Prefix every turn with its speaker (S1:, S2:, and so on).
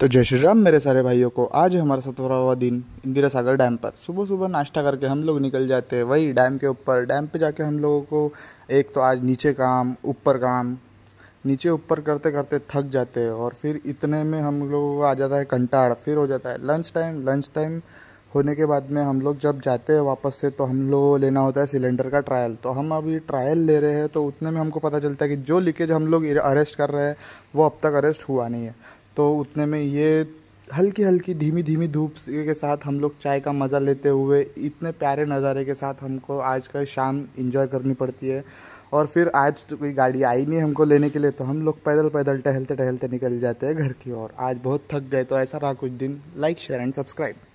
S1: तो जय श्री राम मेरे सारे भाइयों को आज हमारा सत्रहवा दिन इंदिरा सागर डैम पर सुबह सुबह नाश्ता करके हम लोग निकल जाते हैं वही डैम के ऊपर डैम पे जाके हम लोगों को एक तो आज नीचे काम ऊपर काम नीचे ऊपर करते करते थक जाते हैं और फिर इतने में हम लोगों को आ जाता है कंटाड़ फिर हो जाता है लंच टाइम लंच टाइम होने के बाद में हम लोग जब जाते हैं वापस से तो हम लोग लेना होता है सिलेंडर का ट्रायल तो हम अभी ट्रायल ले रहे हैं तो उतने में हमको पता चलता है कि जो लीकेज हम लोग अरेस्ट कर रहे हैं वो अब तक अरेस्ट हुआ नहीं है तो उतने में ये हल्की हल्की धीमी धीमी धूप के साथ हम लोग चाय का मज़ा लेते हुए इतने प्यारे नज़ारे के साथ हमको आज का शाम इंजॉय करनी पड़ती है और फिर आज तो कोई गाड़ी आई नहीं हमको लेने के लिए तो हम लोग पैदल पैदल टहलते टहलते निकल जाते हैं घर की ओर आज बहुत थक गए तो ऐसा रहा कुछ दिन लाइक शेयर एंड सब्सक्राइब